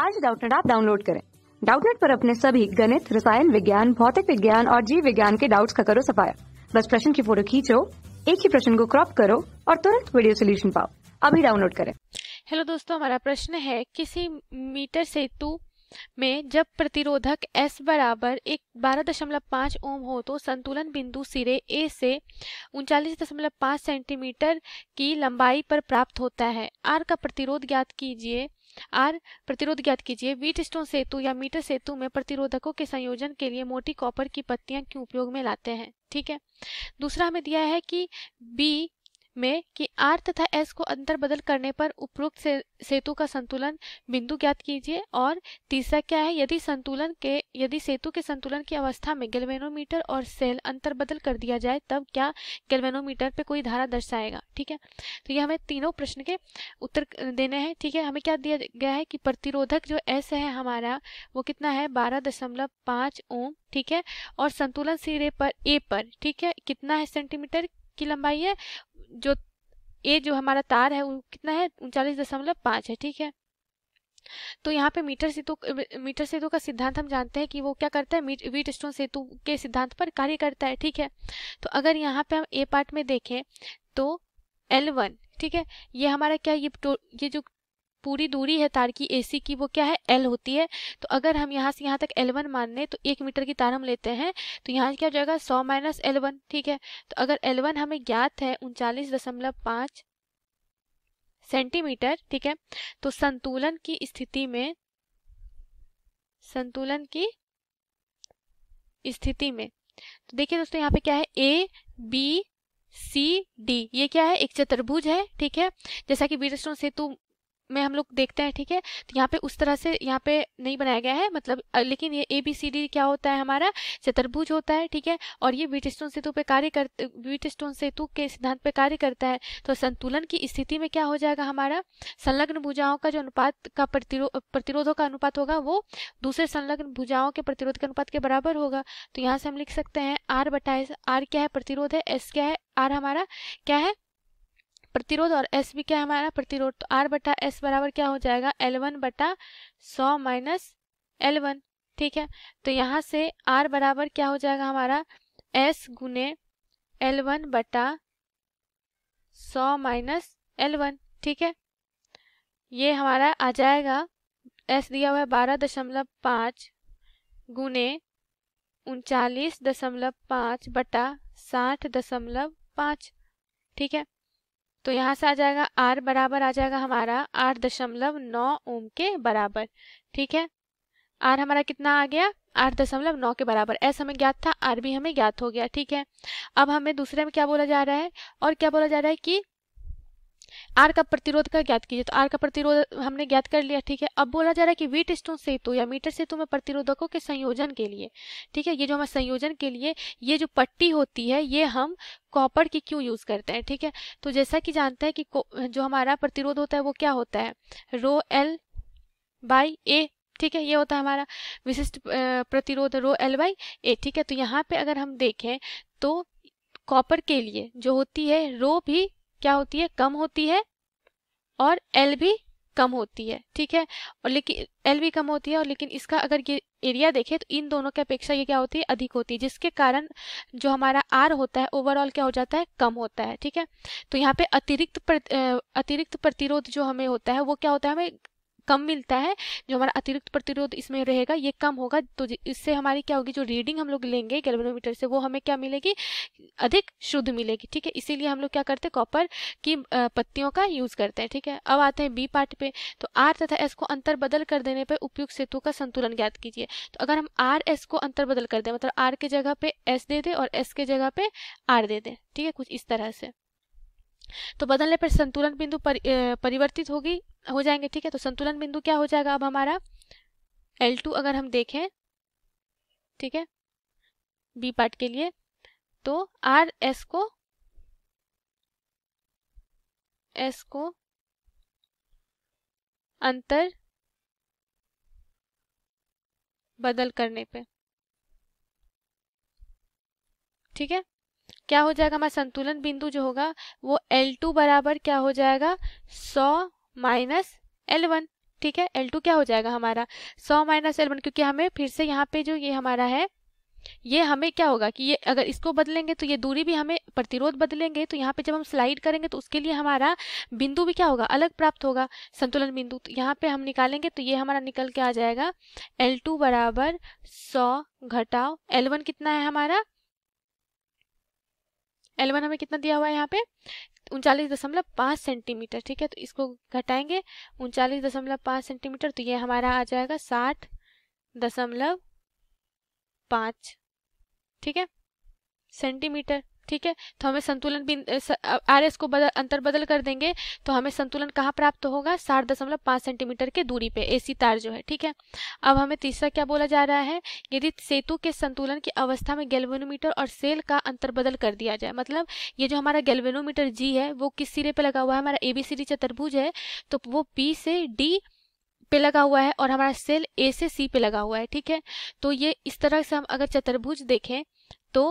आज डाउटनेट आप डाउनलोड करें डाउटनेट पर अपने सभी गणित रसायन विज्ञान भौतिक विज्ञान और जीव विज्ञान के डाउट्स का करो सफाया बस प्रश्न की फोटो खींचो एक ही प्रश्न को क्रॉप करो और तुरंत वीडियो सोल्यूशन पाओ अभी डाउनलोड करें हेलो दोस्तों हमारा प्रश्न है किसी मीटर सेतु तू में जब प्रतिरोधक S बराबर एक बारह दशमलव पाँच ओम हो तो संतुलन बिंदु सिरे A से उनचालीस दशमलव पाँच सेंटीमीटर की लंबाई पर प्राप्त होता है R का प्रतिरोध ज्ञात कीजिए आर प्रतिरोध ज्ञात कीजिए वीट स्टोन सेतु या मीटर सेतु में प्रतिरोधकों के संयोजन के लिए मोटी कॉपर की पत्तियां क्यों उपयोग में लाते हैं ठीक है दूसरा हमें दिया है कि बी में कि आर तथा एस को अंतर बदल करने पर उपरोक्त से, सेतु का संतुलन बिंदु ज्ञात कीजिए और तीसरा क्या है यदि संतुलन के यदि सेतु के संतुलन की अवस्था में गैल्वेनोमीटर और सेल अंतर बदल कर दिया जाए तब क्या गैल्वेनोमीटर पे कोई धारा दर्शाएगा ठीक है तो ये हमें तीनों प्रश्न के उत्तर देने हैं ठीक है हमें क्या दिया गया है कि प्रतिरोधक जो एस है हमारा वो कितना है बारह दशमलव पाँच ओम ठीक है और संतुलन सिरे पर ए पर ठीक है कितना है सेंटीमीटर की लंबाई है जो ए जो हमारा तार है वो कितना है उनचालीस दशमलव पाँच है ठीक है तो यहाँ पे मीटर सेतु मीटर सेतु का सिद्धांत हम जानते हैं कि वो क्या करता है वीट स्टोन सेतु के सिद्धांत पर कार्य करता है ठीक है तो अगर यहाँ पे हम ए पार्ट में देखें तो एल वन ठीक है ये हमारा क्या ये ये जो पूरी दूरी है तार की एसी की वो क्या है एल होती है तो अगर हम यहाँ से यहाँ तक एल वन मान लें तो एक मीटर की तार हम लेते हैं तो यहाँ क्या हो जाएगा सौ माइनस एल वन ठीक है तो अगर एल वन हमें ज्ञात है उनचालीस दशमलव पाँच सेंटीमीटर ठीक है तो संतुलन की स्थिति में संतुलन की स्थिति में तो देखिए दोस्तों यहाँ पे क्या है ए बी सी डी ये क्या है एक चतुर्भुज है ठीक है जैसा कि वीरस्टोन सेतु में हम लोग देखते हैं ठीक है तो यहाँ पे उस तरह से यहाँ पे नहीं बनाया गया है मतलब लेकिन ये ए बी सी डी क्या होता है हमारा चतुर्भुज होता है ठीक है और ये वीट स्टोन सेतु पे कार्य कर वीट स्टोन सेतु के सिद्धांत पे कार्य करता है तो संतुलन की स्थिति में क्या हो जाएगा हमारा संलग्न भुजाओं का जो अनुपात का प्रतिरो प्रतिरोधों का अनुपात होगा वो दूसरे संलग्न भुजाओं के प्रतिरोध के अनुपात के बराबर होगा तो यहाँ से हम लिख सकते हैं आर बटा आर क्या है प्रतिरोध है एस क्या है आर हमारा क्या है प्रतिरोध और एस भी क्या है हमारा प्रतिरोध तो आर बटा एस बराबर क्या हो जाएगा एल वन बटा सौ माइनस एल वन ठीक है तो यहाँ से आर बराबर क्या हो जाएगा हमारा एस गुने एल वन बटा सौ माइनस एल वन ठीक है ये हमारा आ जाएगा एस दिया हुआ है बारह दशमलव पाँच गुने उनचालीस दशमलव पाँच बटा साठ दशमलव पाँच ठीक है तो यहाँ से आ जाएगा आर बराबर आ जाएगा हमारा आठ दशमलव नौ ओम के बराबर ठीक है आर हमारा कितना आ गया आठ दशमलव नौ के बराबर एस हमें ज्ञात था आर भी हमें ज्ञात हो गया ठीक है अब हमें दूसरे में क्या बोला जा रहा है और क्या बोला जा रहा है कि आर का प्रतिरोध का ज्ञात कीजिए तो आर का प्रतिरोध हमने ज्ञात कर लिया ठीक है अब बोला जा रहा है कि वीट स्टोन सेतु या मीटर सेतु में प्रतिरोधकों के संयोजन के लिए ठीक है ये जो हमारे संयोजन के लिए ये जो पट्टी होती है ये हम कॉपर की क्यों यूज करते हैं ठीक है तो जैसा कि जानते हैं कि जो हमारा प्रतिरोध होता है वो क्या होता है रो एल बाई ए ठीक है ये होता है हमारा विशिष्ट प्रतिरोध रो एल बाई ए ठीक है तो यहाँ पे अगर हम देखें तो कॉपर के लिए जो होती है रो भी क्या होती है कम होती है और एल भी कम होती है ठीक है और लेकिन एल भी कम होती है और लेकिन इसका अगर ये एरिया देखें तो इन दोनों की अपेक्षा ये क्या होती है अधिक होती है जिसके कारण जो हमारा आर होता है ओवरऑल क्या हो जाता है कम होता है ठीक है तो यहाँ पे अतिरिक्त अतिरिक्त प्रतिरोध जो हमें होता है वो क्या होता है हमें कम मिलता है जो हमारा अतिरिक्त प्रतिरोध इसमें रहेगा ये कम होगा तो इससे हमारी क्या होगी जो रीडिंग हम लोग लेंगे गैल्वेनोमीटर से वो हमें क्या मिलेगी अधिक शुद्ध मिलेगी ठीक है इसीलिए हम लोग क्या करते हैं कॉपर की पत्तियों का यूज करते हैं ठीक है अब आते हैं बी पार्ट पे तो आर तथा एस को अंतर बदल कर देने पर उपयुक्त सेतु का संतुलन ज्ञात कीजिए तो अगर हम आर एस को अंतर बदल कर दें मतलब आर के जगह पे एस दे दें और एस के जगह पे आर दे दें ठीक है कुछ इस तरह से तो बदलने पर संतुलन बिंदु पर, परिवर्तित होगी हो जाएंगे ठीक है तो संतुलन बिंदु क्या हो जाएगा अब हमारा एल टू अगर हम देखें ठीक है बी पार्ट के लिए तो आर एस को एस को अंतर बदल करने पे ठीक है क्या हो जाएगा हमारा संतुलन बिंदु जो होगा वो एल टू बराबर क्या हो जाएगा सौ माइनस एल ठीक है एल टू क्या हो जाएगा हमारा सौ माइनस एल क्योंकि हमें फिर से यहाँ पे जो ये हमारा है ये हमें क्या होगा कि ये अगर इसको बदलेंगे तो ये दूरी भी हमें प्रतिरोध बदलेंगे तो यहाँ पे जब हम स्लाइड करेंगे तो उसके लिए हमारा बिंदु भी क्या होगा अलग प्राप्त होगा संतुलन बिंदु तो यहाँ पे हम निकालेंगे तो ये हमारा निकल के आ जाएगा एल टू बराबर सौ घटाओ L1 कितना है हमारा एल वन हमें कितना दिया हुआ है यहाँ पे उनचालीस दशमलव पाँच सेंटीमीटर ठीक है तो इसको घटाएंगे उनचालीस दशमलव पाँच सेंटीमीटर तो ये हमारा आ जाएगा साठ दशमलव पाँच ठीक है सेंटीमीटर ठीक है तो हमें संतुलन भी आर एस को बदल अंतर बदल कर देंगे तो हमें संतुलन कहाँ प्राप्त होगा सात दशमलव पाँच सेंटीमीटर के दूरी पे एसी तार जो है ठीक है अब हमें तीसरा क्या बोला जा रहा है यदि सेतु के संतुलन की अवस्था में गैल्वेनोमीटर और सेल का अंतर बदल कर दिया जाए मतलब ये जो हमारा गैल्वेनोमीटर जी है वो किस सिरे पर लगा हुआ है हमारा ए बी सी डी चतुर्भुज है तो वो पी से डी पे लगा हुआ है और हमारा सेल ए से सी पे लगा हुआ है ठीक है तो ये इस तरह से हम अगर चतुर्भुज देखें तो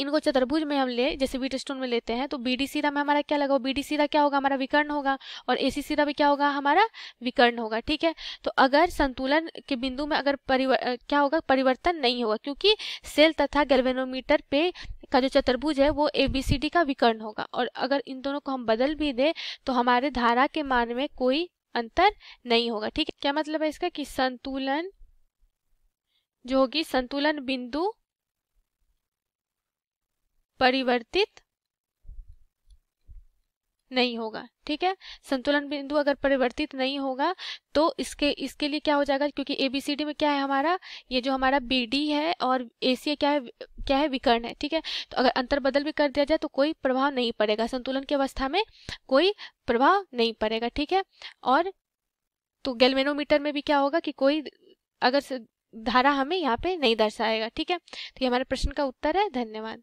इनको चतुर्भुज में हम ले जैसे बीट स्टोन में लेते हैं तो बी डी सीधा में हमारा क्या लगा बी डी सीधा क्या होगा हमारा विकर्ण होगा और ए सी सीधा भी क्या होगा हमारा विकर्ण होगा ठीक है तो अगर संतुलन के बिंदु में अगर परिवर क्या होगा परिवर्तन नहीं होगा क्योंकि सेल तथा गैल्वेनोमीटर पे का जो चतुर्भुज है वो ए बी सी डी का विकर्ण होगा और अगर इन दोनों को हम बदल भी दें तो हमारे धारा के मान में कोई अंतर नहीं होगा ठीक है क्या मतलब है इसका कि संतुलन जो होगी संतुलन बिंदु परिवर्तित नहीं होगा ठीक है संतुलन बिंदु अगर परिवर्तित नहीं होगा तो इसके इसके लिए क्या हो जाएगा क्योंकि एबीसीडी में क्या है हमारा ये जो हमारा बी डी है और ए सी क्या है क्या है विकर्ण है ठीक है तो अगर अंतर बदल भी कर दिया जाए तो कोई प्रभाव नहीं पड़ेगा संतुलन की अवस्था में कोई प्रभाव नहीं पड़ेगा ठीक है और तो गेलमेनोमीटर में भी क्या होगा कि कोई अगर धारा हमें यहाँ पे नहीं दर्शाएगा ठीक है तो ये हमारे प्रश्न का उत्तर है धन्यवाद